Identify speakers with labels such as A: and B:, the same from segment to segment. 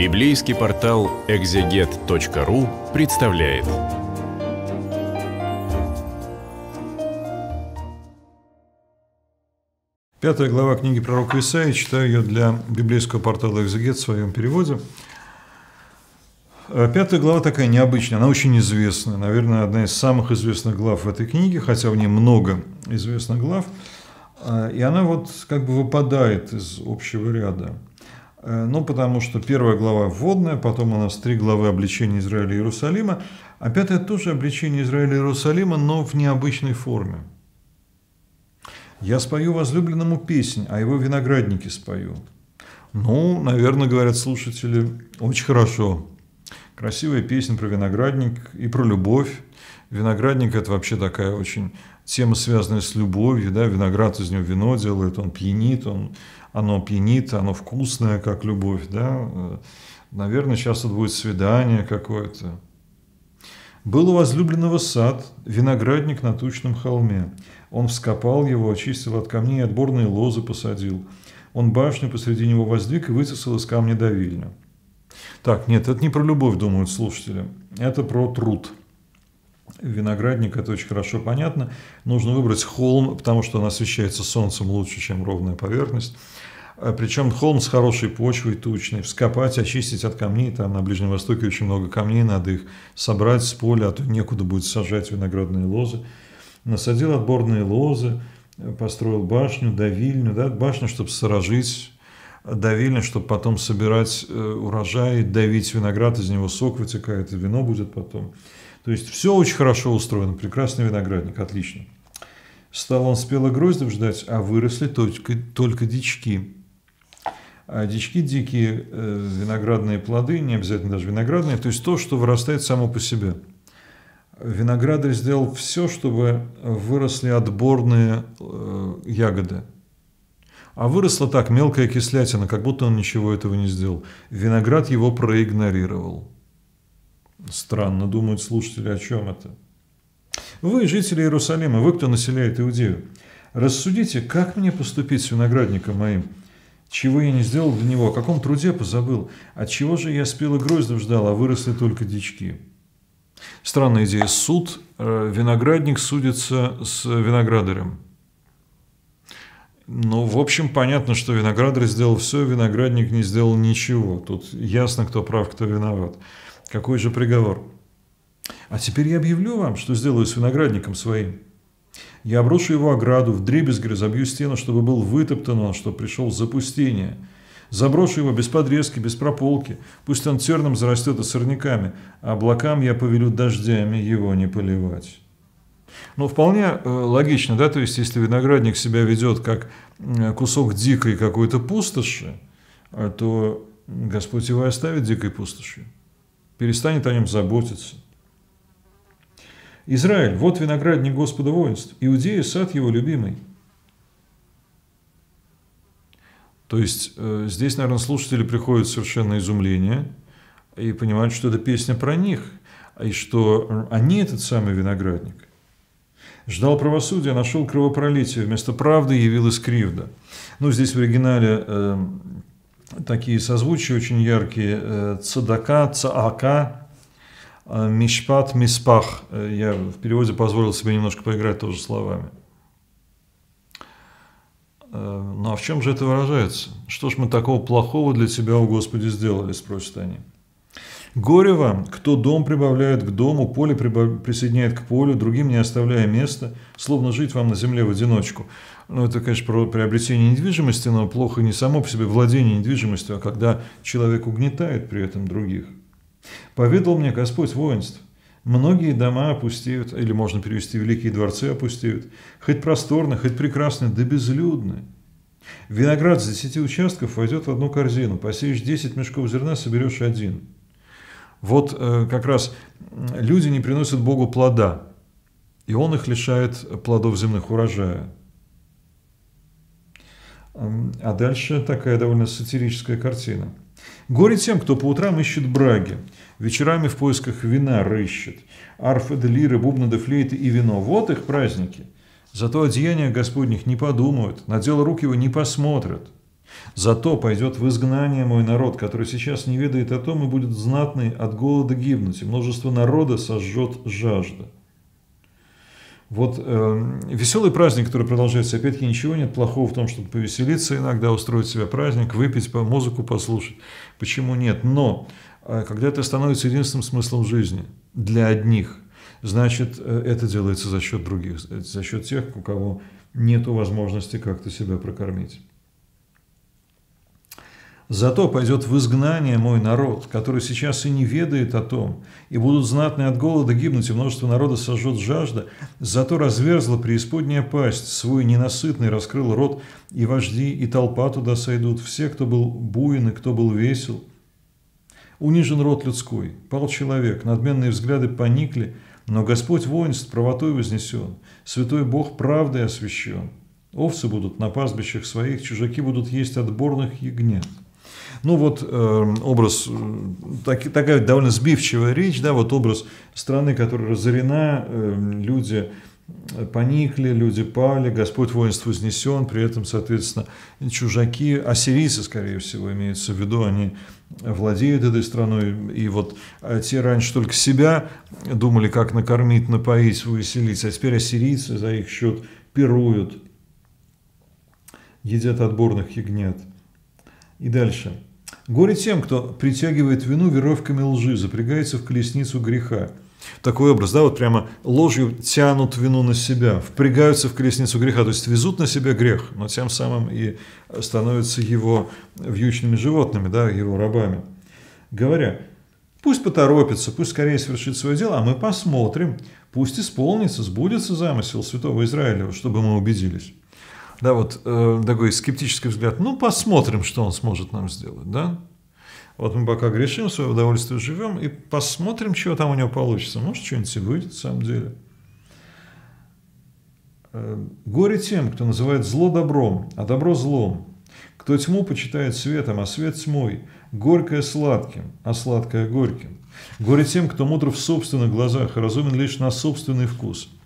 A: Библейский портал экзегет.ру представляет. Пятая глава книги пророка Исаии, читаю ее для библейского портала «Экзегет» в своем переводе. Э, пятая глава такая необычная, она очень известная, наверное, одна из самых известных глав в этой книге, хотя в ней много известных глав, э, и она вот как бы выпадает из общего ряда – Э, ну, потому что первая глава вводная, потом у нас три главы обличения Израиля и Иерусалима, а пятая тоже обличение Израиля и Иерусалима, но в необычной форме. «Я спою возлюбленному песнь, а его виноградники спою». Ну, наверное, говорят слушатели, очень хорошо. Красивая песня про виноградник и про любовь. Виноградник – это вообще такая очень тема, связанная с любовью. Да? Виноград из него вино делает, он пьянит, он, оно пьянит, оно вкусное, как любовь. Да? Наверное, сейчас тут будет свидание какое-то. Был у возлюбленного сад, виноградник на тучном холме. Он вскопал его, очистил от камней, отборные лозы посадил. Он башню посреди него воздвиг и высосал из камня давильню. Так, нет, это не про любовь, думают слушатели. Это про труд. Виноградник, это очень хорошо понятно. Нужно выбрать холм, потому что он освещается солнцем лучше, чем ровная поверхность. А Причем холм с хорошей почвой, тучной. Вскопать, очистить от камней. Там на Ближнем Востоке очень много камней, надо их собрать с поля, а то некуда будет сажать виноградные лозы. Насадил отборные лозы, построил башню, давильню. Да, башню, чтобы сторожить давильня, чтобы потом собирать э, урожай, давить виноград, из него сок вытекает, и вино будет потом. То есть все очень хорошо устроено, прекрасный виноградник, отлично. Стал он спело гроздев ждать, а выросли только, только дички. А дички дикие, э, виноградные плоды, не обязательно даже виноградные, то есть то, что вырастает само по себе. Виноградарь сделал все, чтобы выросли отборные э, ягоды – а выросла так мелкая кислятина, как будто он ничего этого не сделал. Виноград его проигнорировал. Странно думают слушатели, о чем это. Вы, жители Иерусалима, вы, кто населяет Иудею, рассудите, как мне поступить с виноградником моим? Чего я не сделал для него, о каком труде позабыл, от чего же я спел и гроздов ждал, а выросли только дички. Странная идея. Суд, э, виноградник судится с виноградарем. Ну, в общем, понятно, что виноградарь сделал все, виноградник не сделал ничего. Тут ясно, кто прав, кто виноват. Какой же приговор? А теперь я объявлю вам, что сделаю с виноградником своим. Я обрушу его ограду, в вдребезги разобью стену, чтобы был вытоптан он, чтобы пришел запустение. Заброшу его без подрезки, без прополки. Пусть он терном зарастет и сорняками, а облакам я повелю дождями его не поливать. Ну, вполне э, логично, да, то есть, если виноградник себя ведет как э, кусок дикой какой-то пустоши, э, то Господь его оставит дикой пустошью, перестанет о нем заботиться. Израиль, вот виноградник Господа воинств, Иудея – сад его любимый. То есть здесь, наверное, слушатели приходят в совершенно изумление и понимают, что это песня про них, и что они этот самый виноградник. Ждал правосудия, нашел кровопролитие, вместо правды явилась кривда. Ну, здесь в оригинале э, такие созвучия очень яркие. Э, цадака, цаака, э, мишпат, миспах. Э, я в переводе позволил себе немножко поиграть тоже словами. «Ну а в чем же это выражается? Что ж мы такого плохого для Тебя, о Господи, сделали?» – спросят они. Горе вам, кто дом прибавляет к дому, поле прибав... присоединяет к полю, другим не оставляя места, словно жить вам на земле в одиночку. Ну, это, конечно, про приобретение недвижимости, но плохо не само по себе владение недвижимостью, а когда человек угнетает при этом других. «Поведал мне Господь воинств, Многие дома опустеют, или можно перевести «великие дворцы опустеют», хоть просторны, хоть прекрасны, да безлюдны. Виноград с десяти участков войдет в одну корзину, посеешь десять мешков зерна, соберешь один – вот э, как раз люди не приносят Богу плода, и Он их лишает плодов земных урожая. А дальше такая довольно сатирическая картина. Горе тем, кто по утрам ищет браги, вечерами в поисках вина рыщет, арфы де лиры, бубны де флейты и вино. Вот их праздники. Зато одеяния Господних не подумают, на дело рук его не посмотрят – Зато пойдет в изгнание мой народ, который сейчас не ведает о том и будет знатный от голода гибнуть, и множество народа сожжет жажда. Вот э, веселый праздник, который продолжается, опять-таки ничего нет плохого в том, чтобы повеселиться иногда, устроить себе праздник, выпить, по музыку послушать. Почему нет? Но э, когда это становится единственным смыслом жизни для одних, значит, э, это делается за счет других, за счет тех, у кого нет возможности как-то себя прокормить. Зато пойдет в изгнание мой народ, который сейчас и не ведает о том, и будут знатные от голода гибнуть, и множество народа сожжет жажда. Зато разверзла преисподняя пасть, свой ненасытный раскрыл рот, и вожди, и толпа туда сойдут, все, кто был буин и кто был весел. Унижен род людской, пал человек, надменные взгляды поникли, но Господь воинств правотой вознесен, святой Бог правдой освящен. Овцы будут на пастбищах своих, чужаки будут есть отборных ягнят. Ну вот эм, э, образ, так, такая довольно сбивчивая речь, да, вот образ страны, которая разорена, э, люди поникли, люди пали, Господь воинство вознесен, при этом, соответственно, чужаки, ассирийцы, скорее всего, имеется в виду, они владеют этой страной, и вот э, те раньше только себя думали, как накормить, напоить, увеселить, а теперь ассирийцы за их счет пируют, едят отборных ягнят. И дальше – Горе тем, кто притягивает вину веровками лжи, запрягается в колесницу греха. Такой образ, да, вот прямо ложью тянут вину на себя, впрягаются в колесницу греха, то есть везут на себя грех, но тем самым и становятся его вьючными животными, да, его рабами. Говоря, пусть поторопится, пусть скорее свершит свое дело, а мы посмотрим, пусть исполнится, сбудется замысел святого Израилева, чтобы мы убедились да, вот э, такой скептический взгляд, ну, посмотрим, что он сможет нам сделать, да. Вот мы пока грешим, в свое удовольствие живем и посмотрим, чего там у него получится. Может, что-нибудь и выйдет, в самом деле. Э, горе тем, кто называет зло добром, а добро злом, кто тьму почитает светом, а свет тьмой, горькое сладким, а сладкое горьким. Горе тем, кто мудр в собственных глазах и разумен лишь на собственный вкус –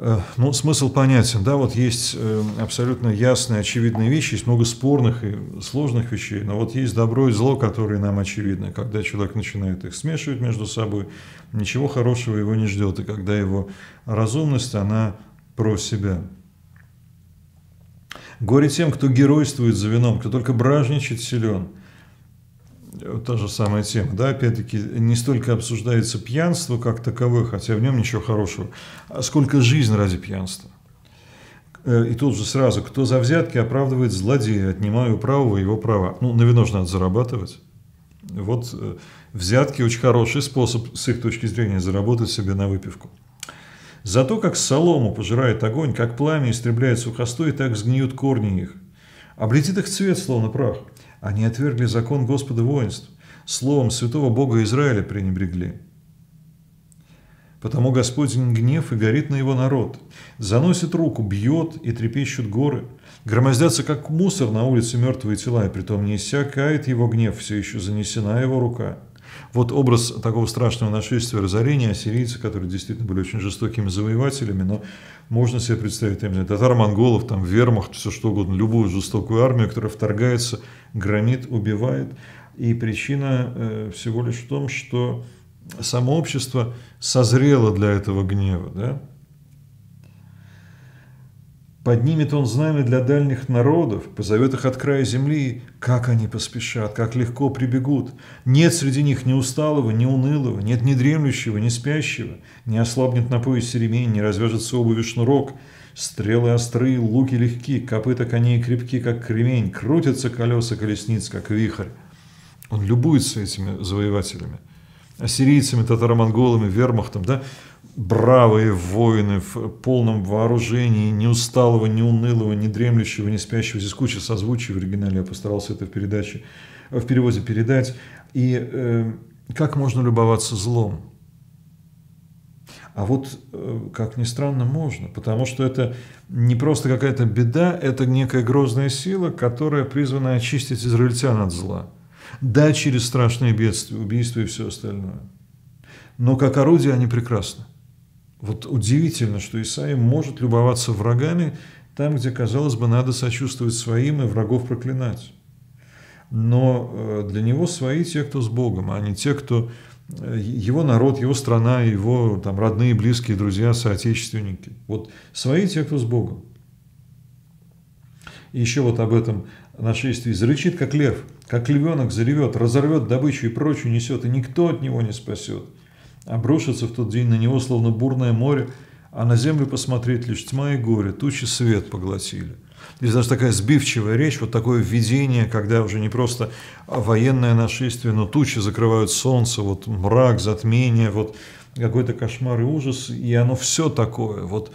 A: Э, ну, смысл понятен, да, вот есть э, абсолютно ясные, очевидные вещи, есть много спорных и сложных вещей, но вот есть добро и зло, которые нам очевидны. Когда человек начинает их смешивать между собой, ничего хорошего его не ждет, и когда его разумность, она про себя. Горе тем, кто геройствует за вином, кто только бражничает силен, Та же самая тема, да, опять-таки, не столько обсуждается пьянство как таковое, хотя в нем ничего хорошего, а сколько жизнь ради пьянства. Э, и тут же сразу, кто за взятки оправдывает злодея, отнимаю у правого его права. Ну, на вино же надо зарабатывать. Вот э, взятки очень хороший способ, с их точки зрения, заработать себе на выпивку. Зато, как солому пожирает огонь, как пламя истребляет сухостой, так сгниют корни их. Облетит их цвет, словно прах – они отвергли закон Господа воинств, словом святого Бога Израиля пренебрегли. Потому Господень гнев и горит на его народ. Заносит руку, бьет и трепещут горы. Громоздятся, как мусор на улице мертвые тела, и притом не иссякает его гнев, все еще занесена его рука. Вот образ такого страшного нашествия, разорения ассирийцев, которые действительно были очень жестокими завоевателями, но можно себе представить, там, татар-монголов, там, вермахт, все что угодно, любую жестокую армию, которая вторгается, громит, убивает. И причина э, всего лишь в том, что само общество созрело для этого гнева, да? Поднимет он знамя для дальних народов, позовет их от края земли. Как они поспешат, как легко прибегут. Нет среди них ни усталого, ни унылого, нет ни дремлющего, ни спящего. Не ослабнет на поясе ремень, не развяжется обуви шнурок. Стрелы острые, луки легки, копыта коней крепки, как кремень, крутятся колеса колесниц, как вихрь. Он любуется этими завоевателями, ассирийцами, татаро-монголами, вермахтом, да? бравые воины в полном вооружении, не усталого, не унылого, не дремлющего, не спящего. Здесь куча созвучий в оригинале, я постарался это в передаче, в переводе передать. И э, как можно любоваться злом? А вот, э, как ни странно, можно, потому что это не просто какая-то беда, это некая грозная сила, которая призвана очистить израильтян от зла. Да, через страшные бедствия, убийства и все остальное. Но как орудие они прекрасны. Вот удивительно, что Исаия может любоваться врагами там, где, казалось бы, надо сочувствовать своим и врагов проклинать. Но э, для него свои те, кто с Богом, а не те, кто э, его народ, его страна, его там, родные, близкие, друзья, соотечественники. Вот свои те, кто с Богом. И еще вот об этом нашествии зарычит, как лев, как львенок заревет, разорвет добычу и прочую несет, и никто от него не спасет – обрушится в тот день на него, словно бурное море, а на землю посмотреть лишь тьма и горе, тучи свет поглотили. Здесь даже такая сбивчивая речь, вот такое видение, когда уже не просто военное нашествие, но тучи закрывают солнце, вот мрак, затмение, вот какой-то кошмар и ужас, и оно все такое, вот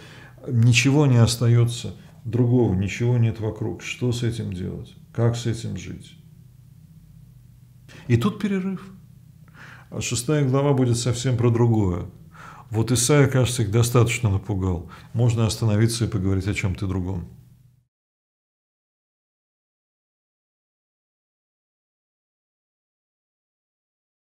A: ничего не остается другого, ничего нет вокруг. Что с этим делать? Как с этим жить? И тут перерыв – а шестая глава будет совсем про другое. Вот Исаия, кажется, их достаточно напугал. Можно остановиться и поговорить о чем-то другом.